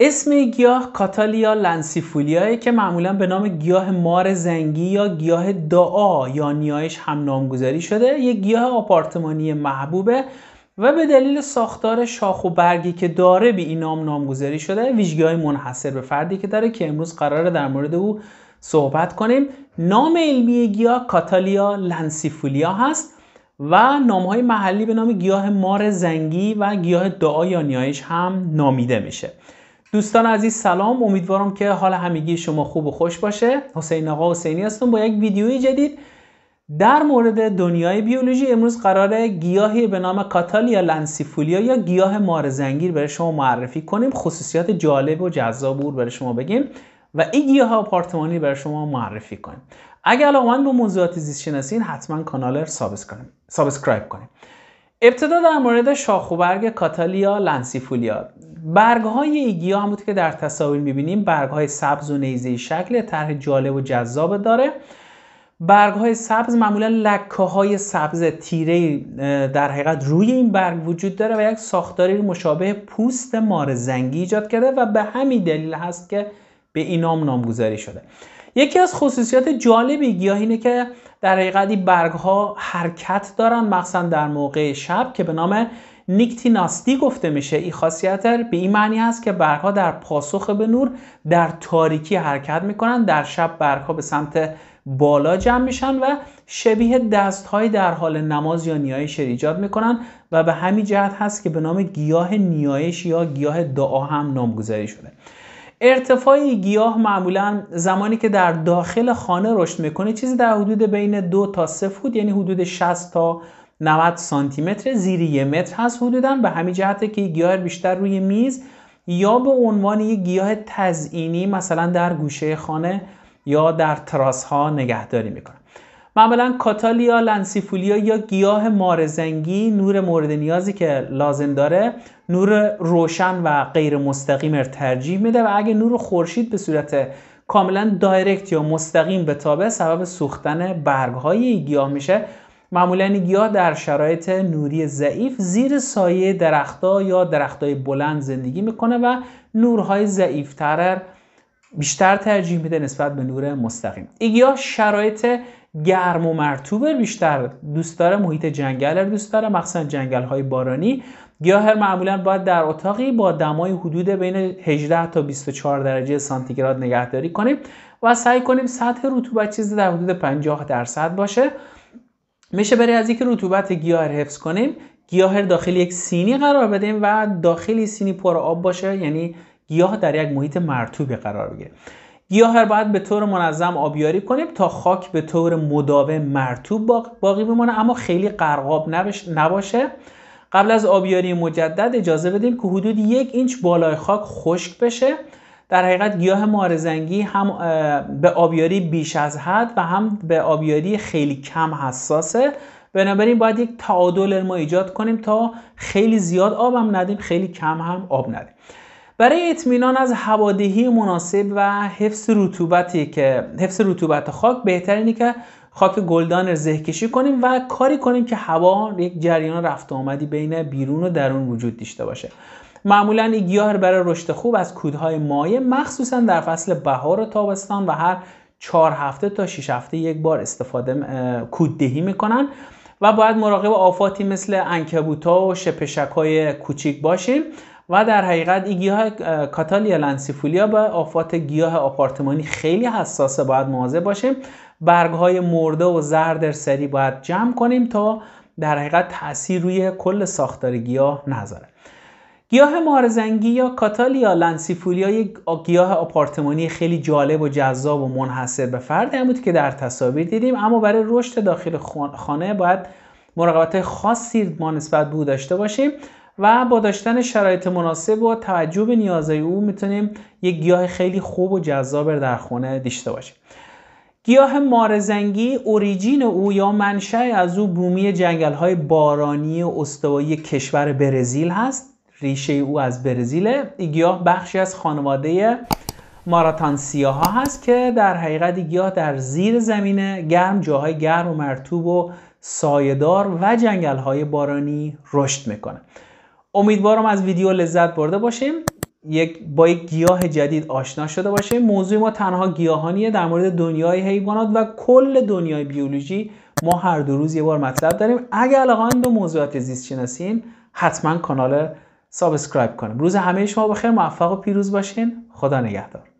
اسم گیاه کاتالیا لنسیفولیایه که معمولا به نام گیاه مار زنگی یا گیاه دعا یا نیایش هم نامگذاری شده یک گیاه آپارتمانی محبوبه و به دلیل ساختار شاخ و برگی که داره به این نام نامگذاری شده ویژگی منحصر به فردی که داره که امروز قراره در مورد او صحبت کنیم نام علمی گیاه کاتالیا لنسیفولیا هست و نامهای محلی به نام گیاه مار زنگی و گیاه دعا یا نیایش هم نامیده میشه دوستان عزیز سلام امیدوارم که حال همگی شما خوب و خوش باشه حسین آقا حسینی هستم با یک ویدیوی جدید در مورد دنیای بیولوژی امروز قراره گیاهی به نام کاتالیا لنسیفولیا یا گیاه مار زنگیر برای شما معرفی کنیم خصوصیات جالب و جذاب او برای شما بگیم و این گیاه آپارتمانی برای شما معرفی کنیم اگر الان به موضوعات زیست شناسین حتما کانال رو سابسکرایب کنیم ابتدا در مورد شاخ و برگ کاتالیا لنسیفولیا برگ های ایگیا همونطور که در تصاویر میبینیم برگ های سبز و نیزه شکل طرح جالب و جذاب داره برگ های سبز معمولا لکه های سبز تیره در حقیقت روی این برگ وجود داره و یک ساختاری مشابه پوست مار زنگی ایجاد کرده و به همین دلیل هست که به این نام نامگذاری شده یکی از خصوصیات جالب گیاه اینه که در حقیقت برگ ها حرکت دارن مخصوصا در موقع شب که به نام نیکتیناستی گفته میشه این خاصیت به این معنی است که برگها در پاسخ به نور در تاریکی حرکت میکنن در شب برگها به سمت بالا جمع میشن و شبیه دستهایی در حال نماز یا نیایش ایجاد میکنن و به همین جهت هست که به نام گیاه نیایش یا گیاه دعا هم نامگذاری شده ارتفاع گیاه معمولا زمانی که در داخل خانه رشد میکنه چیزی در حدود بین دو تا سه فوت یعنی حدود 60 تا 90 سانتی متر زیر یه متر هست حدودا به همین جهته که گیاه بیشتر روی میز یا به عنوان یک گیاه تزئینی مثلا در گوشه خانه یا در تراس ها نگهداری میکنه معمولا کاتالیا لنسیفولیا یا گیاه مارزنگی نور مورد نیازی که لازم داره نور روشن و غیر مستقیم ترجیح میده و اگه نور خورشید به صورت کاملا دایرکت یا مستقیم به تابه سبب سوختن برگ های گیاه میشه معمولا این گیاه در شرایط نوری ضعیف زیر سایه درختها یا درختهای بلند زندگی میکنه و نورهای ضعیفتر بیشتر ترجیح میده نسبت به نور مستقیم این گیاه شرایط گرم و مرتوب بیشتر دوست داره محیط جنگل رو دوست داره مخصوصا جنگل های بارانی گیاه معمولا باید در اتاقی با دمای حدود بین 18 تا 24 درجه سانتیگراد نگهداری کنیم و سعی کنیم سطح رطوبت چیزی در حدود 50 درصد باشه میشه برای از اینکه رطوبت گیاه حفظ کنیم گیاهر داخل یک سینی قرار بدیم و داخلی سینی پر آب باشه یعنی گیاه در یک محیط مرتوبی قرار بگیره گیاهر باید به طور منظم آبیاری کنیم تا خاک به طور مداوم مرتوب باقی بمانه اما خیلی قرقاب نباشه قبل از آبیاری مجدد اجازه بدیم که حدود یک اینچ بالای خاک خشک بشه در حقیقت گیاه مارزنگی هم به آبیاری بیش از حد و هم به آبیاری خیلی کم حساسه بنابراین باید یک تعادل ما ایجاد کنیم تا خیلی زیاد آب هم ندیم خیلی کم هم آب ندیم برای اطمینان از هوادهی مناسب و حفظ رطوبتی که حفظ رطوبت خاک بهترینه که خاک گلدان رو زهکشی کنیم و کاری کنیم که هوا یک جریان رفت آمدی بین بیرون و درون وجود داشته باشه معمولا این گیاه برای رشد خوب از کودهای مایع مخصوصا در فصل بهار و تابستان و هر چهار هفته تا 6 هفته یک بار استفاده کوددهی میکنن و باید مراقب آفاتی مثل انکبوتا و شپشک های کوچیک باشیم و در حقیقت این گیاه کاتالیا لنسیفولیا به آفات گیاه آپارتمانی خیلی حساسه باید مواظب باشیم برگ های مرده و زرد سری باید جمع کنیم تا در حقیقت تاثیر روی کل ساختار گیاه نذاره گیاه مارزنگی یا کاتالیا لنسیفولیا یک گیاه آپارتمانی خیلی جالب و جذاب و منحصر به فرد بود که در تصاویر دیدیم اما برای رشد داخل خانه باید مراقبت خاصی ما نسبت به او داشته باشیم و با داشتن شرایط مناسب و توجه به نیازهای او میتونیم یک گیاه خیلی خوب و جذاب در خانه داشته باشیم گیاه مارزنگی اوریجین او یا منشأ از او بومی جنگل های بارانی استوایی کشور برزیل هست ریشه او از برزیل گیاه بخشی از خانواده سیاه ها هست که در حقیقت گیاه در زیر زمین گرم جاهای گرم و مرتوب و سایدار و جنگل های بارانی رشد میکنه امیدوارم از ویدیو لذت برده باشیم یک با یک گیاه جدید آشنا شده باشیم موضوع ما تنها گیاهانیه در مورد دنیای حیوانات و کل دنیای بیولوژی ما هر دو روز یه بار مطلب داریم اگر علاقه به موضوعات زیست شناسین حتما کانال سابسکرایب کنم روز همه شما بخیر موفق و پیروز باشین خدا نگهدار